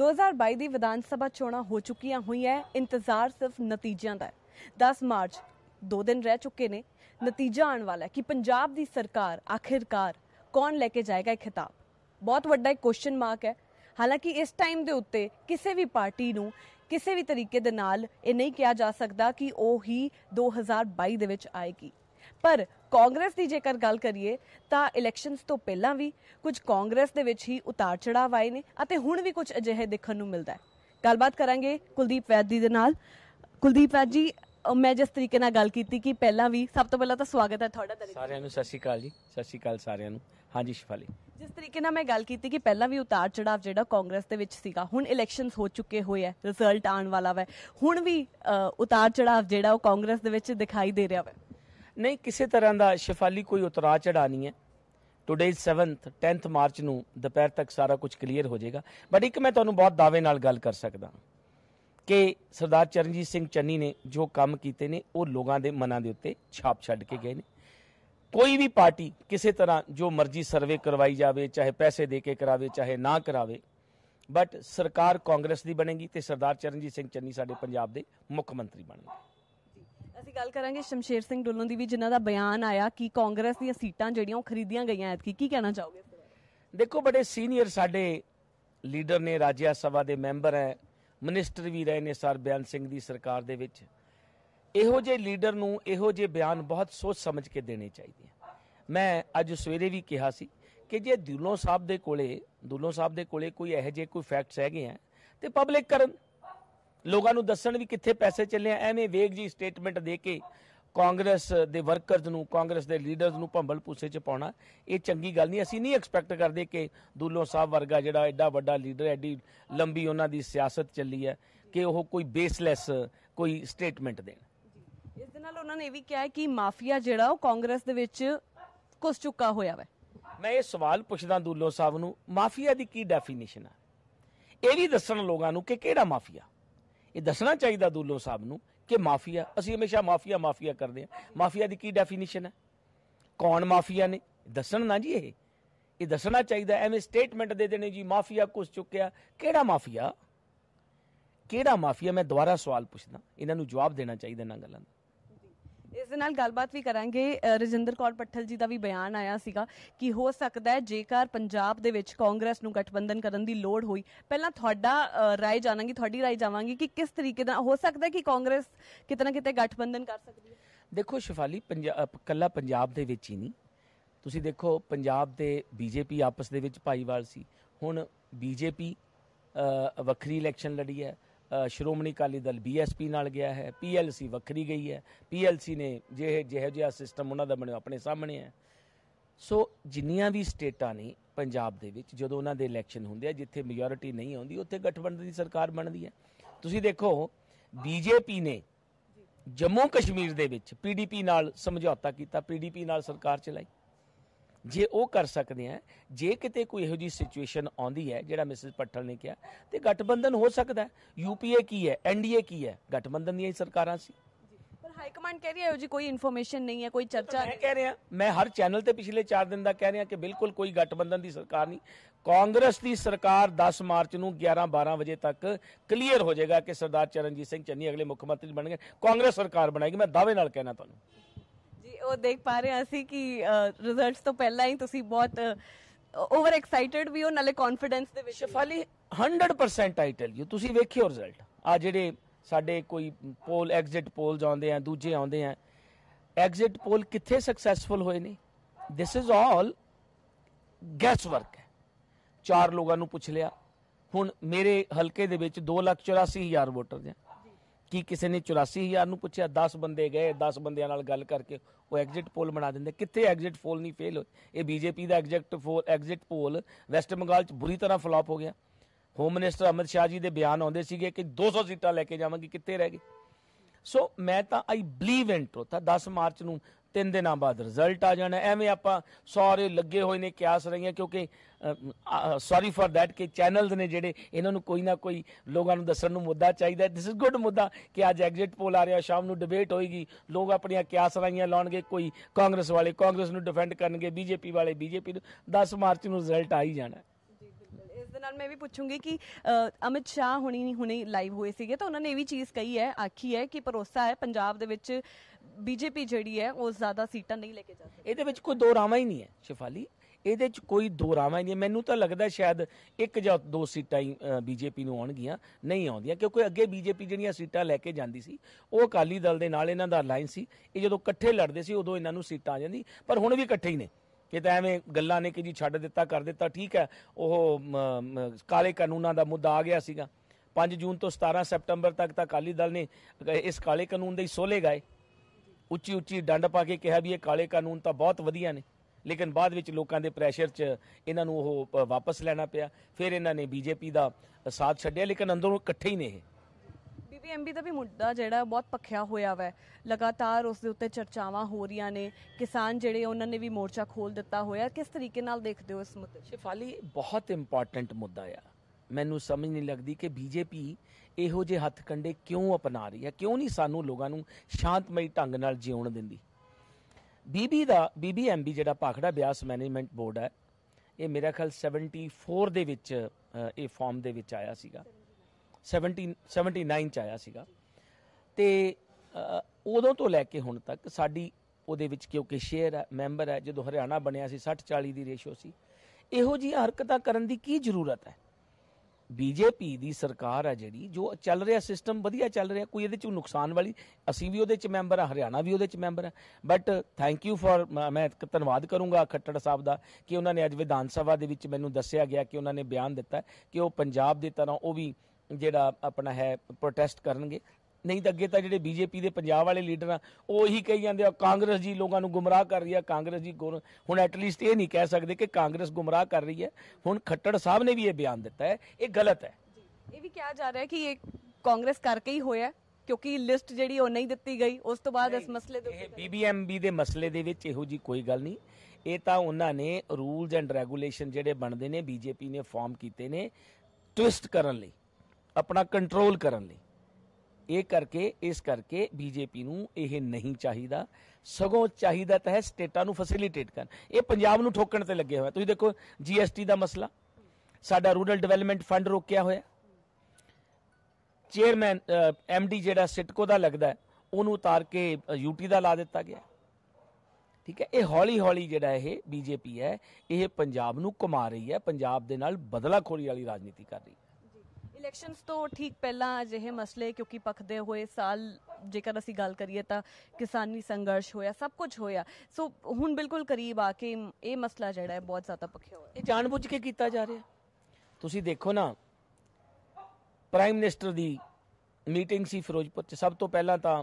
2022 ਦੀ ਵਿਧਾਨ ਸਭਾ ਚੋਣਾਂ ਹੋ ਚੁੱਕੀਆਂ ਹੋਈਆਂ ਇੰਤਜ਼ਾਰ ਸਿਰਫ ਨਤੀਜਿਆਂ ਦਾ ਹੈ 10 ਮਾਰਚ 2 ਦਿਨ ਰਹਿ ਚੁੱਕੇ ਨੇ ਨਤੀਜਾ ਆਉਣ ਵਾਲਾ ਹੈ ਕਿ ਪੰਜਾਬ ਦੀ ਸਰਕਾਰ ਆਖਿਰਕਾਰ ਕੌਣ ਲੈ ਕੇ ਜਾਏਗਾ ਇਹ ਖਿਤਾਬ ਬਹੁਤ ਵੱਡਾ ਇੱਕ ਕੁਐਸਚਨ ਮਾਰਕ ਹੈ ਹਾਲਾਂਕਿ ਇਸ ਟਾਈਮ ਦੇ ਉੱਤੇ ਕਿਸੇ ਵੀ ਪਾਰਟੀ ਨੂੰ ਕਿਸੇ ਵੀ ਤਰੀਕੇ ਦੇ ਨਾਲ ਇਹ ਨਹੀਂ ਕਿਹਾ ਜਾ ਸਕਦਾ ਕਿ ਉਹ ਹੀ 2022 ਦੇ ਵਿੱਚ ਆਏਗੀ ਪਰ ਕਾਂਗਰਸ ਦੀ ਜੇਕਰ ਗੱਲ ਕਰੀਏ ਤਾਂ ਇਲੈਕਸ਼ਨਸ ਤੋਂ ਪਹਿਲਾਂ ਵੀ ਕੁਝ ਕਾਂਗਰਸ ਦੇ ਵਿੱਚ ਹੀ ਉਤਾਰ ਚੜਾਵ ਆਏ ਨੇ ਅਤੇ ਹੁਣ ਵੀ ਕੁਝ ਅਜਿਹੇ ਦੇਖਣ ਨੂੰ ਮਿਲਦਾ ਹੈ ਗੱਲਬਾਤ ਕਰਾਂਗੇ ਕੁਲਦੀਪ ਵੈਦੀ ਦੇ ਨਾਲ ਕੁਲਦੀਪ ਵੈਦ ਜੀ ਮੈਂ ਜਿਸ ਤਰੀਕੇ ਨਾਲ ਗੱਲ ਕੀਤੀ ਕਿ ਪਹਿਲਾਂ ਵੀ ਸਭ ਤੋਂ ਪਹਿਲਾਂ ਤਾਂ ਸਵਾਗਤ ਹੈ ਤੁਹਾਡਾ ਤਰੀਕੇ ਸਾਰਿਆਂ ਨੂੰ ਸਤਿ ਸ਼੍ਰੀ ਅਕਾਲ ਜੀ ਸਤਿ ਸ਼੍ਰੀ ਅਕਾਲ ਸਾਰਿਆਂ ਨੂੰ ਹਾਂਜੀ ਸ਼ਿਫਾਲੀ ਜਿਸ ਤਰੀਕੇ ਨਾਲ ਮੈਂ ਗੱਲ ਕੀਤੀ ਕਿ ਪਹਿਲਾਂ ਵੀ ਉਤਾਰ ਚੜਾਵ ਜਿਹੜਾ ਕਾਂਗਰਸ ਦੇ ਵਿੱਚ ਸੀਗਾ ਹੁਣ ਇਲੈਕਸ਼ਨਸ ਹੋ ਚੁੱਕੇ ਹੋਏ ਐ ਰਿਜ਼ਲਟ ਆਉਣ ਵਾਲਾ ਵੈ ਹੁਣ ਵੀ ਉਤਾਰ ਚੜਾਵ ਜਿਹੜਾ ਉਹ ਕਾਂਗਰਸ ਦੇ ਵਿੱਚ ਦਿਖਾਈ ਦੇ ਰਿਹਾ ਵੈ ਨਹੀਂ ਕਿਸੇ ਤਰ੍ਹਾਂ ਦਾ ਸ਼ਿਫਾਲੀ ਕੋਈ ਉਤਰਾ ਚੜਾ ਨਹੀਂ ਹੈ ਟੁਡੇ 7th 10th ਮਾਰਚ ਨੂੰ ਦੁਪਹਿਰ ਤੱਕ ਸਾਰਾ ਕੁਝ ਕਲੀਅਰ ਹੋ ਜਾਏਗਾ ਬਟ ਇੱਕ ਮੈਂ ਤੁਹਾਨੂੰ ਬਹੁਤ ਦਾਅਵੇ ਨਾਲ ਗੱਲ ਕਰ ਸਕਦਾ ਕਿ ਸਰਦਾਰ ਚਰਨਜੀਤ ਸਿੰਘ ਚੰਨੀ ਨੇ ਜੋ ਕੰਮ ਕੀਤੇ ਨੇ ਉਹ ਲੋਕਾਂ ਦੇ ਮਨਾਂ ਦੇ ਉੱਤੇ ਛਾਪ ਛੱਡ ਕੇ ਗਏ ਨੇ ਕੋਈ ਵੀ ਪਾਰਟੀ ਕਿਸੇ ਤਰ੍ਹਾਂ ਜੋ ਮਰਜ਼ੀ ਸਰਵੇ ਕਰਵਾਈ ਜਾਵੇ ਚਾਹੇ ਪੈਸੇ ਦੇ ਕੇ ਕਰਾਵੇ ਚਾਹੇ ਨਾ ਕਰਾਵੇ ਬਟ ਸਰਕਾਰ ਕਾਂਗਰਸ ਦੀ ਬਣੇਗੀ ਤੇ ਸਰਦਾਰ ਚਰਨਜੀਤ ਸਿੰਘ ਚੰਨੀ ਸਾਡੇ ਪੰਜਾਬ ਦੇ ਮੁੱਖ ਮੰਤਰੀ ਬਣਨਗੇ ਗੱਲ ਕਰਾਂਗੇ ਸ਼ਮਸ਼ੇਰ ਸਿੰਘ ਡੁੱਲੋਂ ਦੀ ਵੀ ਜਿਨ੍ਹਾਂ ਦਾ ਬਿਆਨ ਆਇਆ ਕਿ ਕਾਂਗਰਸ ਦੀਆਂ ਸੀਟਾਂ ਜਿਹੜੀਆਂ ਉਹ ਖਰੀਦੀਆਂ ਗਈਆਂ ਐਤਕੀ ਕੀ ਕਹਿਣਾ ਚਾਹੋਗੇ ਦੇਖੋ ਬੜੇ ਸੀਨੀਅਰ ਸਾਡੇ ਲੀਡਰ ਨੇ ਰਾਜਿਆ ਸਭਾ ਦੇ ਮੈਂਬਰ ਹੈ ਮਨਿਸਟਰ ਵੀ ਰਹੇ ਨੇ ਸਰ ਬਿਆਨ ਸਿੰਘ ਦੀ ਸਰਕਾਰ ਦੇ ਵਿੱਚ ਇਹੋ ਜੇ ਲੀਡਰ ਨੂੰ ਇਹੋ ਜੇ ਬਿਆਨ ਬਹੁਤ ਸੋਚ ਸਮਝ ਕੇ ਦੇਣੇ ਚਾਹੀਦੇ ਆ ਮੈਂ ਅੱਜ ਸਵੇਰੇ ਵੀ ਕਿਹਾ ਸੀ ਕਿ ਜੇ ਦੁੱਲੋਂ ਸਾਹਿਬ ਦੇ ਕੋਲੇ ਦੁੱਲੋਂ ਸਾਹਿਬ ਦੇ ਕੋਲੇ ਕੋਈ ਇਹੋ ਜੇ ਕੋਈ ਫੈਕਟਸ ਹੈਗੇ ਆ ਤੇ ਪਬਲਿਕ ਕਰਨ ਲੋਕਾਂ ਨੂੰ ਦੱਸਣ ਵੀ ਕਿੱਥੇ ਪੈਸੇ ਚੱਲੇ ਆ ਐਵੇਂ ਵੇਗ ਜੀ ਸਟੇਟਮੈਂਟ ਦੇ ਕੇ ਕਾਂਗਰਸ ਦੇ ਵਰਕਰਸ ਨੂੰ ਕਾਂਗਰਸ ਦੇ ਲੀਡਰਸ ਨੂੰ ਭੰਬਲ ਪੂਸੇ ਚ ਪਾਉਣਾ ਇਹ ਚੰਗੀ ਗੱਲ ਨਹੀਂ ਅਸੀਂ ਨਹੀਂ ਐਕਸਪੈਕਟ ਕਰਦੇ ਕਿ ਦੂਲੋ ਸਾਹਿਬ ਵਰਗਾ ਜਿਹੜਾ ਐਡਾ ਵੱਡਾ ਲੀਡਰ ਐਡੀ ਲੰਬੀ ਉਹਨਾਂ ਦੀ ਸਿਆਸਤ ਚੱਲੀ ਹੈ ਕਿ ਉਹ ਕੋਈ ਬੇਸਲੈਸ ਕੋਈ ਸਟੇਟਮੈਂਟ ਦੇਣ ਇਸ ਦੇ ਨਾਲ ਉਹਨਾਂ ਨੇ ਇਹ ਵੀ ਕਿਹਾ ਕਿ ਮਾਫੀਆ ਜਿਹੜਾ ਉਹ ਕਾਂਗਰਸ ਦੇ ਵਿੱਚ ਕੁਸ ਚੁੱਕਾ ਹੋਇਆ ਹੈ ਮੈਂ ਇਹ ਸਵਾਲ ਪੁੱਛਦਾ ਦੂਲੋ ਸਾਹਿਬ ਨੂੰ ਮਾਫੀਆ ਦੀ ਕੀ ਡੈਫੀਨੇਸ਼ਨ ਹੈ ਇਹ ਵੀ ਦੱਸਣ ਲੋਕਾਂ ਨੂੰ ਕਿ ਕਿਹੜਾ ਮਾਫੀਆ ਇਹ ਦੱਸਣਾ ਚਾਹੀਦਾ ਦੂਲੋ ਸਾਹਿਬ ਨੂੰ ਕਿ ਮਾਫੀਆ ਅਸੀਂ ਹਮੇਸ਼ਾ ਮਾਫੀਆ ਮਾਫੀਆ ਕਰਦੇ ਆ ਮਾਫੀਆ ਦੀ ਕੀ ਡੈਫੀਨੇਸ਼ਨ ਹੈ ਕੌਣ ਮਾਫੀਆ ਨੇ ਦੱਸਣ ਨਾ ਜੀ ਇਹ ਇਹ ਦੱਸਣਾ ਚਾਹੀਦਾ ਐਵੇਂ ਸਟੇਟਮੈਂਟ ਦੇ ਦੇਣੇ ਜੀ ਮਾਫੀਆ ਕੁਝ ਚੁੱਕਿਆ ਕਿਹੜਾ ਮਾਫੀਆ ਕਿਹੜਾ ਮਾਫੀਆ ਮੈਂ ਦੁਬਾਰਾ ਸਵਾਲ ਪੁੱਛਦਾ ਇਹਨਾਂ ਨੂੰ ਜਵਾਬ ਦੇਣਾ ਚਾਹੀਦਾ ਨਾ ਗੱਲਾਂ ਇਸ ਦੇ ਨਾਲ ਗੱਲਬਾਤ ਵੀ ਕਰਾਂਗੇ ਰਜਿੰਦਰ ਕੌਰ ਪੱਠਲ ਜੀ ਦਾ ਵੀ ਬਿਆਨ ਆਇਆ ਸੀਗਾ ਕਿ ਹੋ ਸਕਦਾ ਹੈ ਜੇਕਰ ਪੰਜਾਬ ਦੇ ਵਿੱਚ ਕਾਂਗਰਸ ਨੂੰ ਗਠਬੰਧਨ ਕਰਨ ਦੀ ਲੋੜ ਹੋਈ ਪਹਿਲਾਂ ਤੁਹਾਡਾ رائے ਜਾਣਾਂਗੀ ਤੁਹਾਡੀ رائے ਜਾਵਾਂਗੀ ਕਿ ਕਿਸ ਤਰੀਕੇ ਦਾ ਹੋ ਸਕਦਾ ਹੈ ਕਿ ਕਾਂਗਰਸ ਕਿਤਨਾ ਕਿਤੇ ਗਠਬੰਧਨ ਕਰ ਸਕਦੀ ਹੈ ਦੇਖੋ ਸ਼ਿਫਾਲੀ ਪੰਜਾਬ ਕੱਲਾ ਪੰਜਾਬ ਦੇ ਵਿੱਚ ਹੀ ਨਹੀਂ ਤੁਸੀਂ ਦੇਖੋ ਪੰਜਾਬ ਦੇ ਬੀਜੇਪੀ ਆਪਸ ਦੇ ਵਿੱਚ ਭਾਈਵਾਲ ਸੀ ਹੁਣ ਬੀਜੇਪੀ ਵੱਖਰੀ ਇਲੈਕਸ਼ਨ ਲੜੀ ਹੈ ਸ਼੍ਰੋਮਣੀ ਅਕਾਲੀ ਦਲ ਬੀਐਸਪੀ ਨਾਲ ਗਿਆ ਹੈ ਪੀਐਲਸੀ ਵੱਖਰੀ ਗਈ ਹੈ ਪੀਐਲਸੀ ਨੇ ਜਿਹੇ ਜਿਹ ਜਿਹਾ ਸਿਸਟਮ ਉਹਨਾਂ ਦਾ ਬਣਿਆ ਆਪਣੇ ਸਾਹਮਣੇ ਹੈ ਸੋ ਜਿੰਨੀਆਂ ਵੀ ਸਟੇਟਾਂ ਨੇ ਪੰਜਾਬ ਦੇ ਵਿੱਚ ਜਦੋਂ ਉਹਨਾਂ ਦੇ ਇਲੈਕਸ਼ਨ ਹੁੰਦੇ ਆ ਜਿੱਥੇ ਮੈਜੋਰਿਟੀ ਨਹੀਂ ਆਉਂਦੀ ਉੱਥੇ ਗਠਬੰਧਨ ਦੀ ਸਰਕਾਰ ਬਣਦੀ ਹੈ ਤੁਸੀਂ ਦੇਖੋ ਬੀਜੇਪੀ ਨੇ ਜੰਮੂ ਕਸ਼ਮੀਰ ਦੇ ਵਿੱਚ ਪੀਡੀਪੀ ਨਾਲ ਸਮਝੌਤਾ ਕੀਤਾ ਪੀਡੀਪੀ ਨਾਲ ਸਰਕਾਰ ਚਲਾਈ ਜੇ ਉਹ ਕਰ ਸਕਦੇ ਆ ਜੇ ਕਿਤੇ ਕੋਈ ਇਹੋ ਜੀ ਸਿਚੁਏਸ਼ਨ ਆਉਂਦੀ ਹੈ ਜਿਹੜਾ ਮਿਸਿਸ ਪੱਟਲ ਨੇ ਕਿਹਾ ਤੇ ਗਠਬੰਧਨ ਹੋ ਸਕਦਾ ਯੂਪੀਏ ਕੀ ਹੈ ਐਨਡੀਏ ਕੀ ਹੈ ਗਠਬੰਧਨ ਦੀਆਂ ਹੀ ਸਰਕਾਰਾਂ ਸੀ ਪਰ ਹਾਈ ਕਮਾਂਡ ਕਹਿ ਰਹੀ ਹੈ ਜੀ ਕੋਈ ਇਨਫੋਰਮੇਸ਼ਨ ਨਹੀਂ ਹੈ ਕੋਈ ਚਰਚਾ ਮੈਂ ਕਹਿ ਰਿਹਾ ਮੈਂ ਹਰ ਚੈਨਲ ਤੇ ਪਿਛਲੇ 4 ਦਿਨ ਦਾ ਕਹਿ ਰਿਹਾ ਕਿ ਬਿਲਕੁਲ ਕੋਈ ਗਠਬੰਧਨ ਦੀ ਸਰਕਾਰ ਨਹੀਂ ਕਾਂਗਰਸ ਦੀ ਸਰਕਾਰ 10 ਮਾਰਚ ਨੂੰ 11 12 ਵਜੇ ਤੱਕ ਕਲੀਅਰ ਹੋ ਜਾਏਗਾ ਕਿ ਸਰਦਾਰ ਚਰਨਜੀਤ ਸਿੰਘ ਚੰਨੀ ਅਗਲੇ ਮੁੱਖ ਮੰਤਰੀ ਬਣ ਗਏ ਕਾਂਗਰਸ ਸਰਕਾਰ ਬਣਾਏਗੀ ਮੈਂ ਦਾਅਵੇ ਨਾਲ ਕਹਿਣਾ ਤੁਹਾਨੂੰ ਉਹ ਦੇਖ ਪਾ ਰਹੇ ਹਾਂ ਅਸੀਂ ਕਿ ਰਿਜ਼ਲਟਸ ਤੋਂ ਪਹਿਲਾਂ ਹੀ ਤੁਸੀਂ ਬਹੁਤ ਓਵਰ ਐਕਸਾਈਟਡ ਵੀ ਹੋ ਨਾਲੇ ਕੌਨਫੀਡੈਂਸ ਦੇ ਵਿੱਚ ਸ਼ਫਾਲੀ 100% ਆਈ ਟੈਲ ਯੂ ਤੁਸੀਂ ਵੇਖਿਓ ਰਿਜ਼ਲਟ ਆ ਜਿਹੜੇ ਸਾਡੇ ਕੋਈ ਪੋਲ ਐਗਜ਼ਿਟ ਪੋਲ ਆਉਂਦੇ ਆ ਦੂਜੇ ਆਉਂਦੇ ਆ ਐਗਜ਼ਿਟ ਪੋਲ ਕਿੱਥੇ ਸਕਸੈਸਫੁਲ ਹੋਏ ਨੇ this is all guess work ਹੈ ਚਾਰ ਲੋਕਾਂ ਨੂੰ ਪੁੱਛ ਲਿਆ ਹੁਣ ਮੇਰੇ ਹਲਕੇ ਦੇ ਵਿੱਚ 284000 ਵੋਟਰ ਨੇ ਕੀ ਕਿਸੇ ਨੇ 84000 ਨੂੰ ਪੁੱਛਿਆ 10 ਬੰਦੇ ਗਏ 10 ਬੰਦਿਆਂ ਨਾਲ ਗੱਲ ਕਰਕੇ ਉਹ ਐਗਜ਼ਿਟ ਪੋਲ ਬਣਾ ਦਿੰਦੇ ਕਿੱਥੇ ਐਗਜ਼ਿਟ ਪੋਲ ਨਹੀਂ ਫੇਲ ਹੋਏ ਇਹ ਬੀਜੇਪੀ ਦਾ exit poll exit poll West Bengal 'ਚ ਬੁਰੀ ਤਰ੍ਹਾਂ ਫਲॉप ਹੋ ਗਿਆ ਹੋਮ ਮਿਨਿਸਟਰ ਅਮਿਤ ਸ਼ਾਹ ਜੀ ਦੇ ਬਿਆਨ ਆਉਂਦੇ ਸੀਗੇ ਕਿ 200 ਸੀਟਾਂ ਲੈ ਕੇ ਜਾਵਾਂਗੇ ਕਿੱਥੇ ਰਹਿ ਗਏ ਸੋ ਮੈਂ ਤਾਂ ਆਈ ਬਲੀਵ ਇਨ ਟਰੂਥ 10 ਮਾਰਚ ਨੂੰ ਤਿੰਨ ਦਿਨਾਂ ਬਾਅਦ ਰਿਜ਼ਲਟ ਆ ਜਾਣਾ ਐਵੇਂ ਆਪਾਂ ਸਾਰੇ ਲੱਗੇ ਹੋਏ ਨੇ ਕਿਆਸ ਰਹੀਆਂ ਕਿਉਂਕਿ ਸੌਰੀ ਫॉर दैट ਕਿ ਚੈਨਲਸ ਨੇ ਜਿਹੜੇ ਇਹਨਾਂ ਨੂੰ ਕੋਈ ਨਾ ਕੋਈ ਲੋਕਾਂ ਨੂੰ ਦੱਸਣ ਨੂੰ ਮੁੱਦਾ ਚਾਹੀਦਾ ਥਿਸ ਇਜ਼ ਗੁੱਡ ਮੁੱਦਾ ਕਿ ਅੱਜ ਐਗਜ਼ਿਟ ਪੋਲ ਆ ਰਿਹਾ ਸ਼ਾਮ ਨੂੰ ਡਿਬੇਟ ਹੋਏਗੀ ਲੋਕ ਆਪਣੀਆਂ ਕਿਆਸ ਰਾਈਆਂ ਲਾਉਣਗੇ ਕੋਈ ਕਾਂਗਰਸ ਵਾਲੇ ਕਾਂਗਰਸ ਨੂੰ ਡਿਫੈਂਡ ਕਰਨਗੇ ਬੀਜੇਪੀ ਵਾਲੇ ਬੀਜੇਪੀ ਨੂੰ 10 ਮਾਰਚ ਨੂੰ ਰਿਜ਼ਲਟ ਆ ਹੀ ਜਾਣਾ ਨਾਲ ਮੈਂ ਵੀ ਪੁੱਛੂੰਗੀ ਕਿ ਅਮਿਤ ਸ਼ਾਹ ਹੁਣੀ ਹੁਣੇ ਲਾਈਵ ਹੋਏ ਸੀਗੇ ਤਾਂ ਉਹਨਾਂ ਨੇ ਇਹ ਵੀ ਚੀਜ਼ ਕਹੀ ਹੈ ਆਖੀ ਹੈ ਕਿ ਭਰੋਸਾ ਹੈ ਪੰਜਾਬ ਦੇ ਵਿੱਚ ਬੀਜੇਪੀ ਜਿਹੜੀ ਹੈ ਉਹ ਜ਼ਿਆਦਾ ਸੀਟਾਂ ਨਹੀਂ ਲੈ ਕੇ ਜਾ ਸਕਦੀ ਇਹਦੇ ਵਿੱਚ ਕੋਈ ਦੋ ਰਾਵਾਂ ਹੀ ਨਹੀਂ ਹੈ ਸ਼ਿਫਾਲੀ ਇਹਦੇ ਵਿੱਚ ਕੋਈ ਦੋ ਰਾਵਾਂ ਨਹੀਂ ਮੈਨੂੰ ਤਾਂ ਲੱਗਦਾ ਸ਼ਾਇਦ ਇੱਕ ਜਾਂ ਦੋ ਸੀਟਾਂ ਹੀ ਬੀਜੇਪੀ ਨੂੰ ਆਉਣਗੀਆਂ ਨਹੀਂ ਆਉਂਦੀਆਂ ਕਿਉਂਕਿ ਅੱਗੇ ਬੀਜੇਪੀ ਜਿਹੜੀਆਂ ਸੀਟਾਂ ਲੈ ਕੇ ਜਾਂਦੀ ਸੀ ਉਹ ਅਕਾਲੀ ਦਲ ਦੇ ਨਾਲ ਇਹਨਾਂ ਦਾ ਅਲਾਈਅੰਸ ਸੀ ਇਹ ਜਦੋਂ ਇਕੱਠੇ ਲੜਦੇ ਸੀ ਉਦੋਂ ਇਹਨਾਂ ਨੂੰ ਸੀਟਾਂ ਆ ਜਾਂਦੀ ਪਰ ਹੁਣ ਵੀ ਇਕੱਠੇ ਹੀ ਨੇ ਇਹ ਤਾਂ ਐਵੇਂ ਗੱਲਾਂ ਨੇ ਕਿ ਜੀ ਛੱਡ ਦਿੱਤਾ ਕਰ ਦਿੱਤਾ ਠੀਕ ਹੈ ਉਹ ਕਾਲੇ ਕਾਨੂੰਨਾਂ ਦਾ ਮੁੱਦਾ ਆ ਗਿਆ ਸੀਗਾ 5 ਜੂਨ ਤੋਂ 17 ਸੈਪਟੰਬਰ ਤੱਕ ਤਾਂ ਅਕਾਲੀ ਦਲ ਨੇ ਇਸ ਕਾਲੇ ਕਾਨੂੰਨ ਦੇ ਹੀ ਸੋਲੇ ਗਏ ਉੱਚੀ ਉੱਚੀ ਡੰਡ ਪਾ ਕੇ ਕਿਹਾ ਵੀ ਇਹ ਕਾਲੇ ਕਾਨੂੰਨ ਤਾਂ ਬਹੁਤ ਵਧੀਆ ਨੇ ਲੇਕਿਨ ਬਾਅਦ ਵਿੱਚ ਲੋਕਾਂ ਦੇ ਪ੍ਰੈਸ਼ਰ 'ਚ ਇਹਨਾਂ ਨੂੰ ਉਹ ਵਾਪਸ ਲੈਣਾ ਪਿਆ ਫਿਰ ਇਹਨਾਂ ਨੇ ਬੀਜੇਪੀ ਦਾ ਸਾਥ ਛੱਡਿਆ ਲੇਕਿਨ ਅੰਦਰੋਂ ਇਕੱਠੇ ਹੀ ਨੇ ਇਹ ਪੀਐਮਬੀ ਦਾ ਵੀ ਮੁੱਦਾ ਜਿਹੜਾ ਬਹੁਤ ਪੱਖਿਆ ਹੋਇਆ ਵੈ ਲਗਾਤਾਰ ਉਸ ਦੇ ਉੱਤੇ ਚਰਚਾਵਾਂ ਹੋ ਰਹੀਆਂ ਨੇ ਕਿਸਾਨ ਜਿਹੜੇ ਉਹਨਾਂ ਨੇ ਵੀ ਮੋਰਚਾ ਖੋਲ ਦਿੱਤਾ ਹੋਇਆ ਕਿਸ ਤਰੀਕੇ ਨਾਲ ਦੇਖਦੇ ਹੋ ਇਸ ਮੁੱਦੇ ਸ਼ਿਫਾਲੀ ਬਹੁਤ ਇੰਪੋਰਟੈਂਟ ਮੁੱਦਾ ਆ ਮੈਨੂੰ ਸਮਝ ਨਹੀਂ ਲੱਗਦੀ ਕਿ ਬੀਜੇਪੀ ਇਹੋ ਜਿਹੇ ਕੰਡੇ ਕਿਉਂ ਅਪਣਾ ਰਹੀ ਹੈ ਕਿਉਂ ਨਹੀਂ ਸਾਨੂੰ ਲੋਕਾਂ ਨੂੰ ਸ਼ਾਂਤਮਈ ਢੰਗ ਨਾਲ ਜਿਉਣ ਦਿੰਦੀ ਬੀਬੀ ਦਾ ਬੀਬੀਐਮਬੀ ਜਿਹੜਾ ਪਾਖੜਾ ਬਿਆਸ ਮੈਨੇਜਮੈਂਟ ਬੋਰਡ ਹੈ ਇਹ ਮੇਰਾ ਖਿਆਲ 74 ਦੇ ਵਿੱਚ ਇਹ ਫਾਰਮ ਦੇ ਵਿੱਚ ਆਇਆ ਸੀਗਾ 17 79 ਚ ਆਇਆ ਸੀਗਾ ਤੇ ਉਦੋਂ ਤੋਂ ਲੈ ਕੇ ਹੁਣ ਤੱਕ ਸਾਡੀ ਉਹਦੇ ਵਿੱਚ ਕਿਉਂਕਿ ਸ਼ੇਅਰ ਹੈ ਮੈਂਬਰ ਹੈ ਜਦੋਂ ਹਰਿਆਣਾ ਬਣਿਆ ਸੀ 60 40 ਦੀ ਰੇਸ਼ੋ ਸੀ ਇਹੋ ਜੀ ਹਰਕਤਾਂ ਕਰਨ ਦੀ ਕੀ ਜ਼ਰੂਰਤ ਹੈ ਬੀਜੇਪੀ ਦੀ ਸਰਕਾਰ ਹੈ ਜਿਹੜੀ ਜੋ ਚੱਲ ਰਿਹਾ ਸਿਸਟਮ ਵਧੀਆ ਚੱਲ ਰਿਹਾ ਕੋਈ ਇਹਦੇ ਚ ਨੁਕਸਾਨ ਵਾਲੀ ਅਸੀਂ ਵੀ ਉਹਦੇ ਚ ਮੈਂਬਰ ਆ ਹਰਿਆਣਾ ਵੀ ਉਹਦੇ ਚ ਮੈਂਬਰ ਆ ਬਟ ਥੈਂਕ ਯੂ ਫॉर ਮੈਂ ਧੰਨਵਾਦ ਕਰੂੰਗਾ ਖੱਟੜ ਸਾਹਿਬ ਦਾ ਕਿ ਉਹਨਾਂ ਨੇ ਅੱਜ ਵਿਧਾਨ ਸਭਾ ਦੇ ਵਿੱਚ ਮੈਨੂੰ ਦੱਸਿਆ ਗਿਆ ਕਿ ਉਹਨਾਂ ਨੇ ਬਿਆਨ ਦਿੱਤਾ ਕਿ ਉਹ ਪੰਜਾਬ ਦੇ ਤਰ੍ਹਾਂ ਉਹ ਵੀ ਜਿਹੜਾ ਆਪਣਾ ਹੈ ਪ੍ਰੋਟੈਸਟ ਕਰਨਗੇ ਨਹੀਂ ਤਾਂ ਅੱਗੇ ਤਾਂ ਜਿਹੜੇ ਬੀਜੇਪੀ ਦੇ ਪੰਜਾਬ ਵਾਲੇ ਲੀਡਰ ਆ ਉਹ ਹੀ ਕਹੀ ਜਾਂਦੇ ਆ ਕਾਂਗਰਸ ਜੀ ਲੋਕਾਂ ਨੂੰ ਗੁੰਮਰਾਹ ਕਰ ਰਹੀ ਆ ਕਾਂਗਰਸ ਜੀ ਹੁਣ ਐਟਲੀਸਟ ਇਹ ਨਹੀਂ ਕਹਿ ਸਕਦੇ ਕਿ ਕਾਂਗਰਸ ਗੁੰਮਰਾਹ ਕਰ ਰਹੀ ਹੈ ਹੁਣ ਖੱਟੜ ਸਾਹਿਬ ਨੇ ਵੀ ਇਹ ਬਿਆਨ ਦਿੱਤਾ ਹੈ ਇਹ ਗਲਤ ਹੈ ਇਹ ਵੀ ਕਿਹਾ ਜਾ ਰਿਹਾ ਹੈ ਕਿ ਇਹ ਕਾਂਗਰਸ ਕਰਕੇ ਹੀ ਹੋਇਆ ਕਿਉਂਕਿ ਲਿਸਟ ਜਿਹੜੀ ਉਹ ਨਹੀਂ ਦਿੱਤੀ ਗਈ ਉਸ ਤੋਂ ਬਾਅਦ ਇਸ ਮਸਲੇ ਦੇ ਉੱਤੇ ਬੀਬੀਐਮਬੀ ਦੇ ਮਸਲੇ ਦੇ ਵਿੱਚ ਇਹੋ ਜੀ ਕੋਈ ਗੱਲ ਨਹੀਂ ਇਹ ਤਾਂ ਉਹਨਾਂ ਨੇ ਰੂਲਸ ਐਂਡ ਰੈਗੂਲੇਸ਼ਨ ਜਿਹੜੇ ਬਣਦੇ ਨੇ ਬੀਜੇਪੀ ਨੇ ਫਾਰਮ ਕੀਤੇ ਨੇ ਟਵਿਸਟ ਕਰਨ ਲਈ ਆਪਣਾ ਕੰਟਰੋਲ ਕਰਨ ਲਈ ਇਹ ਕਰਕੇ ਇਸ ਕਰਕੇ ਬੀਜੇਪੀ ਨੂੰ ਇਹ ਨਹੀਂ ਚਾਹੀਦਾ ਸਗੋਂ ਚਾਹੀਦਾ ਤਾਂ ਹੈ ਸਟੇਟਾਂ ਨੂੰ ਫੈਸਿਲਿਟੇਟ ਕਰਨ ਇਹ ਪੰਜਾਬ ਨੂੰ ਠੋਕਣ ਤੇ ਲੱਗੇ ਹੋਇਆ ਤੁਸੀਂ ਦੇਖੋ ਜੀਐਸਟੀ ਦਾ ਮਸਲਾ ਸਾਡਾ ਰੂਰਲ ਡਿਵੈਲਪਮੈਂਟ ਫੰਡ ਰੋਕਿਆ ਹੋਇਆ ਚੇਅਰਮੈਨ ਐਮਡੀ ਜਿਹੜਾ ਸਿਟਕੋ ਦਾ ਲੱਗਦਾ ਉਹਨੂੰ ਉਤਾਰ ਕੇ ਯੂਟੀ ਦਾ ਲਾ ਦਿੱਤਾ ਗਿਆ ਠੀਕ ਹੈ ਇਹ ਹੌਲੀ ਹੌਲੀ ਜਿਹੜਾ ਇਹ ਬੀਜੇਪੀ ਹੈ ਇਹ ਪੰਜਾਬ ਨੂੰ ਕਮਾ ਰਹੀ ਹੈ ਪੰਜਾਬ ਦੇ ਨਾਲ ਬਦਲਾਖੋਰੀ ਵਾਲੀ ਰਾਜਨੀਤੀ ਕਰ ਰਹੀ ਹੈ ਇਲੈਕਸ਼ਨਸ ਤੋਂ ਠੀਕ ਪਹਿਲਾਂ ਅਜਿਹੇ ਮਸਲੇ ਕਿਉਂਕਿ ਪਖਦੇ ਹੋਏ ਸਾਲ ਜੇਕਰ ਅਸੀਂ ਗੱਲ ਕਰੀਏ ਤਾਂ ਕਿਸਾਨੀ ਸੰਘਰਸ਼ ਹੋਇਆ ਸਭ ਕੁਝ ਹੋਇਆ ਸੋ ਹੁਣ ਬਿਲਕੁਲ ਕਰੀਬ ਆ ਕੇ ਇਹ ਮਸਲਾ ਜਿਹੜਾ ਹੈ ਬਹੁਤ ਜ਼ਿਆਦਾ ਪਖਿਆ ਹੋਇਆ ਇਹ ਜਾਣਬੁੱਝ ਕੇ ਕੀਤਾ ਜਾ ਰਿਹਾ ਤੁਸੀਂ ਦੇਖੋ ਨਾ ਪ੍ਰਾਈਮ ਮਿਨਿਸਟਰ ਦੀ ਮੀਟਿੰਗ ਸੀ ਫਿਰੋਜ਼ਪੁਰ 'ਚ ਸਭ ਤੋਂ ਪਹਿਲਾਂ ਤਾਂ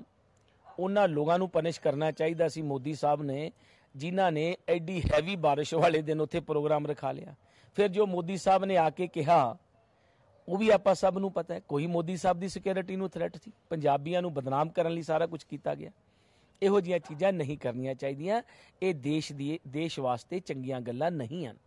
ਉਹਨਾਂ ਲੋਕਾਂ ਨੂੰ ਪਨਿਸ਼ ਕਰਨਾ ਚਾਹੀਦਾ ਸੀ ਮੋਦੀ ਸਾਹਿਬ ਨੇ ਜਿਨ੍ਹਾਂ ਨੇ ਐਡੀ ਹੈਵੀ بارش ਵਾਲੇ ਦਿਨ ਉੱਥੇ ਪ੍ਰੋਗਰਾਮ ਰਖਾ ਲਿਆ ਫਿਰ ਜੋ ਮੋਦੀ ਸਾਹਿਬ ਨੇ ਆ ਕੇ ਕਿਹਾ ਉਹ ਵੀ ਆਪਾਂ ਸਭ ਨੂੰ ਪਤਾ ਹੈ ਕੋਈ ਮੋਦੀ ਸਾਹਿਬ ਦੀ ਸਿਕਿਉਰਿਟੀ ਨੂੰ ਥ੍ਰੈਟ ਸੀ ਪੰਜਾਬੀਆਂ ਨੂੰ ਬਦਨਾਮ ਕਰਨ ਲਈ ਸਾਰਾ ਕੁਝ ਕੀਤਾ ਗਿਆ ਇਹੋ ਜੀਆਂ ਚੀਜ਼ਾਂ ਨਹੀਂ ਕਰਨੀਆਂ ਚਾਹੀਦੀਆਂ ਇਹ ਦੇਸ਼ ਦੀ ਦੇਸ਼ ਵਾਸਤੇ ਚੰਗੀਆਂ ਗੱਲਾਂ ਨਹੀਂ ਹਨ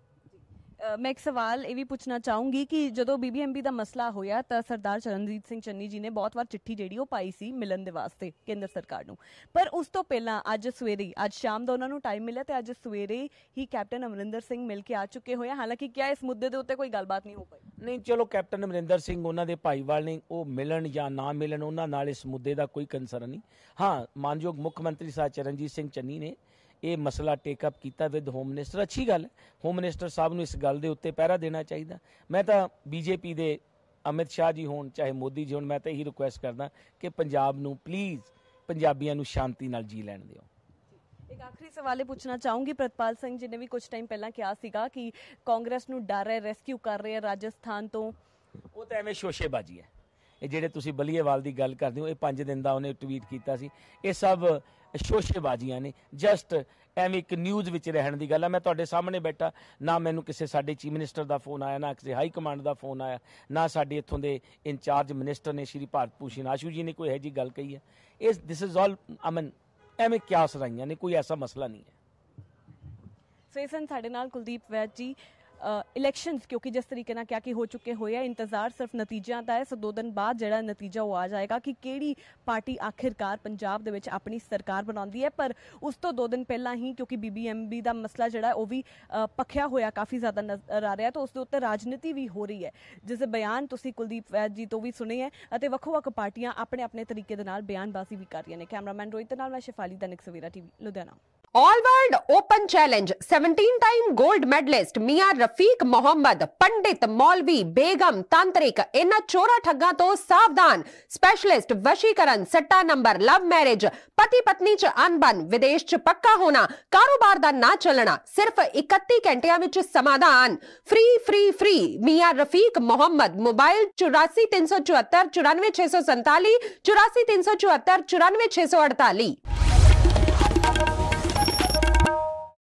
ਮੈਂ ਇੱਕ ਸਵਾਲ ਇਹ ਵੀ ਪੁੱਛਣਾ ਚਾਹੂੰਗੀ ਕਿ ਜਦੋਂ ਬੀਬੀਐਮਬੀ ਦਾ ਮਸਲਾ ਹੋਇਆ ਤਾਂ ਸਰਦਾਰ ਚਰਨਜੀਤ ਸਿੰਘ ਚੰਨੀ ਜੀ ਨੇ ਬਹੁਤ ਵਾਰ ਚਿੱਠੀ ਜਿਹੜੀ ਉਹ ਪਾਈ ਸੀ ਮਿਲਣ ਦੇ ਵਾਸਤੇ ਕੇਂਦਰ ਸਰਕਾਰ ਨੂੰ ਪਰ ਉਸ ਤੋਂ ਪਹਿਲਾਂ ਅੱਜ ਸਵੇਰੇ ਅੱਜ ਸ਼ਾਮ ਦਾ ਉਹਨਾਂ ਨੂੰ ਟਾਈਮ ਮਿਲਿਆ ਤੇ ਅੱਜ ਸਵੇਰੇ ਹੀ ਕੈਪਟਨ ਅਮਰਿੰਦਰ ਸਿੰਘ ਮਿਲ ਕੇ ਆ ਚੁੱਕੇ ਹੋਏ ਹਾਲਾਂਕਿ ਕਿਆ ਇਸ ਮੁੱਦੇ ਦੇ ਉੱਤੇ ਕੋਈ ਗੱਲਬਾਤ ਨਹੀਂ ਹੋ ਪਾਈ ਨਹੀਂ ਚਲੋ ਕੈਪਟਨ ਅਮਰਿੰਦਰ ਸਿੰਘ ਉਹਨਾਂ ਦੇ ਭਾਈਵਾਲ ਨੇ ਉਹ ਮਿਲਣ ਜਾਂ ਨਾ ਮਿਲਣ ਉਹਨਾਂ ਨਾਲ ਇਸ ਮੁੱਦੇ ਦਾ ਕੋਈ ਕੰਸਰਨ ਨਹੀਂ ਹਾਂ ਮਾਨਯੋਗ ਮੁੱਖ ਮੰਤਰੀ ਸਾਹਿਬ ਚਰਨਜੀਤ ਸਿੰਘ ਚੰਨੀ ਨੇ ਇਹ ਮਸਲਾ ਟੇਕ ਅਪ ਕੀਤਾ ਵਿਦ ਹੋਮ ਮਿਨਿਸਟਰ ਅੱਛੀ ਗੱਲ ਹੋਮ ਮਿਨਿਸਟਰ ਸਾਹਿਬ ਨੂੰ ਇਸ ਗੱਲ ਦੇ ਉੱਤੇ ਪਹਿਰਾ ਦੇਣਾ ਚਾਹੀਦਾ ਮੈਂ ਤਾਂ ਬੀਜੇਪੀ ਦੇ ਅਮਿਤ ਸ਼ਾਹ ਜੀ ਹੋਣ ਚਾਹੇ ਮੋਦੀ ਜੀ ਹੋਣ ਮੈਂ ਤਾਂ ਇਹੀ ਰਿਕੁਐਸਟ ਕਰਦਾ ਕਿ ਪੰਜਾਬ ਨੂੰ ਪਲੀਜ਼ ਪੰਜਾਬੀਆਂ ਨੂੰ ਸ਼ਾਂਤੀ ਨਾਲ ਜੀ ਲੈਣ ਦਿਓ ਇੱਕ ਆਖਰੀ ਸਵਾਲ ਇਹ ਪੁੱਛਣਾ ਚਾਹੂੰਗੀ ਪ੍ਰਤਪਾਲ ਸਿੰਘ ਜੀ ਨੇ ਵੀ ਕੁਝ ਟਾਈਮ ਪਹਿਲਾਂ ਕਿਹਾ ਸੀਗਾ ਕਿ ਕਾਂਗਰਸ ਨੂੰ ਡਰ ਹੈ ਰੈਸਕਿਊ ਕਰ ਰਹੇ ਹੈ ਰਾਜਸਥਾਨ ਤੋਂ ਉਹ ਤਾਂ ਐਵੇਂ ਸ਼ੋਸ਼ੇਬਾਜ਼ੀ ਹੈ ਇਹ ਜਿਹੜੇ ਤੁਸੀਂ ਬਲੀਏਵਾਲ ਦੀ ਗੱਲ ਕਰਦੇ ਹੋ ਇਹ 5 ਦਿਨ ਦਾ ਉਹਨੇ ਟਵੀਟ ਕੀਤਾ ਸੀ ਇਹ ਸਭ ਸ਼ੋਸ਼ੇਬਾਜ਼ੀਆਂ ਨੇ ਜਸਟ ਐਵੇਂ ਇੱਕ ਨਿਊਜ਼ ਵਿੱਚ ਰਹਿਣ ਦੀ ਗੱਲ ਆ ਮੈਂ ਤੁਹਾਡੇ ਸਾਹਮਣੇ ਬੈਠਾ ਨਾ ਮੈਨੂੰ ਕਿਸੇ ਸਾਡੇ ਚੀਫ ਮਿਨਿਸਟਰ ਦਾ ਫੋਨ ਆਇਆ ਨਾ ਕਿਸੇ ਹਾਈ ਕਮਾਂਡ ਦਾ ਫੋਨ ਆਇਆ ਨਾ ਸਾਡੇ ਇੱਥੋਂ ਦੇ ਇੰਚਾਰਜ ਮਿਨਿਸਟਰ ਨੇ ਸ਼੍ਰੀ ਭਾਰਤ ਪੂਸ਼ੀ ਆਸ਼ੂ ਜੀ ਨੇ ਕੋਈ ਹੈ ਜੀ ਗੱਲ ਕਹੀ ਹੈ ਇਸ ਥਿਸ ਇਜ਼ ਆਲ ਅਮਨ ਐਵੇਂ ਕਿਆ ਸਰਾਈਆਂ ਨੇ ਕੋਈ ਐਸਾ ਮਸਲਾ ਨਹੀਂ ਹੈ ਸੋ ਇਸਨ ਸਾਡੇ ਨਾਲ ਕੁਲਦੀਪ ਵੈਦ ਜੀ ਇਲੈਕਸ਼ਨਸ ਕਿਉਂਕਿ ਜਿਸ ਤਰੀਕੇ ਨਾਲ ਕਿਹਾ ਕਿ ਹੋ ਚੁੱਕੇ ਹੋਏ ਆ ਇੰਤਜ਼ਾਰ ਸਿਰਫ ਨਤੀਜਿਆਂ ਦਾ ਹੈ ਸੋ ਦੋ ਦਿਨ ਬਾਅਦ ਜਿਹੜਾ ਨਤੀਜਾ ਉਹ ਆ ਜਾਏਗਾ ਕਿ ਕਿਹੜੀ ਪਾਰਟੀ ਆਖਿਰਕਾਰ ਪੰਜਾਬ ਦੇ ਵਿੱਚ ਆਪਣੀ ਸਰਕਾਰ ਬਣਾਉਂਦੀ ਹੈ ਪਰ ਉਸ ਤੋਂ ਦੋ ਦਿਨ ਪਹਿਲਾਂ ਹੀ ਕਿਉਂਕਿ ਬੀਬੀਐਮਬੀ ਦਾ ਮਸਲਾ ਜਿਹੜਾ ਉਹ ਵੀ ਪਖਿਆ ਹੋਇਆ ਕਾਫੀ ਜ਼ਿਆਦਾ ਨਜ਼ਰ ਆ ਰਿਹਾ ਤਾਂ ਉਸ ਦੇ ਉੱਤੇ ਰਾਜਨੀਤੀ ਵੀ ਹੋ ਰਹੀ ਹੈ ਜਿਸ ਦੇ ਬਿਆਨ ਤੁਸੀਂ ਕੁਲਦੀਪ ਵੈਦ ਜੀ ਤੋਂ ਵੀ ਸੁਣੇ ਹੈ ਅਤੇ ਵੱਖੋ-ਵੱਖ ਪਾਰਟੀਆਂ ਆਪਣੇ ਆਪਣੇ ਤਰੀਕੇ ਦੇ ਨਾਲ ਬਿਆਨਬਾਜ਼ੀ ਵੀ ਕਰ ਰਹੀਆਂ ਨੇ ਕੈਮਰਾਮੈਨ ਰੋਹਿਤ ਨਾਲ ਮੈਂ ਸ਼ਿਫਾਲੀ ਦਾ Savera TV Ludhiana all world open challenge 17 time gold medalist Miyan Rafiq Mohammad पंडित मौलवी बेगम तांत्रिक इन चोरा ठगा तो सावधान स्पेशलिस्ट वशीकरण सट्टा नंबर लव मैरिज पति पत्नी च अनबन विदेश च पक्का होना कारोबार दा ना चलना सिर्फ 31 घंटिया विच समाधान free free free Miyan Rafiq Mohammad mobile 8434 94647 84374 94648